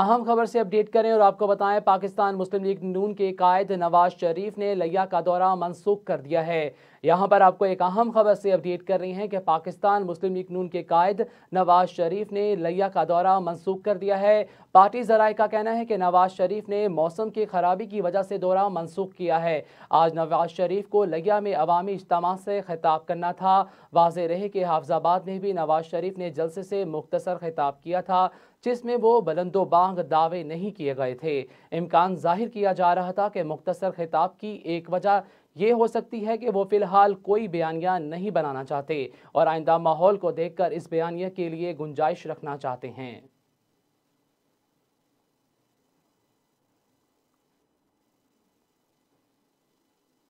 अहम खबर से अपडेट करें और आपको बताएं पाकिस्तान मुस्लिम लीग नून के कायद नवाज शरीफ ने लिया का दौरा मनसूख कर दिया है यहां पर आपको एक अहम खबर से अपडेट कर रही हैं कि पाकिस्तान मुस्लिम लीग नून के कायद नवाज शरीफ ने लिया का दौरा मनसूख कर दिया है पार्टी जराये का कहना है कि नवाज शरीफ ने मौसम की खराबी की वजह से दौरा मनसूख किया है आज नवाज शरीफ को लिया में अवामी इज्तम से खिताब करना था वाज रहे कि हाफजाबाद में भी नवाज शरीफ ने जलसे से मुख्तसर खिताब किया था जिसमें वो बुलंदोबांग दावे नहीं किए गए थे इम्कान जाहिर किया जा रहा था कि मुख्तसर खिताब की एक वजह ये हो सकती है कि वो फ़िलहाल कोई बयानिया नहीं बनाना चाहते और आइंदा माहौल को देखकर इस बयानिया के लिए गुंजाइश रखना चाहते हैं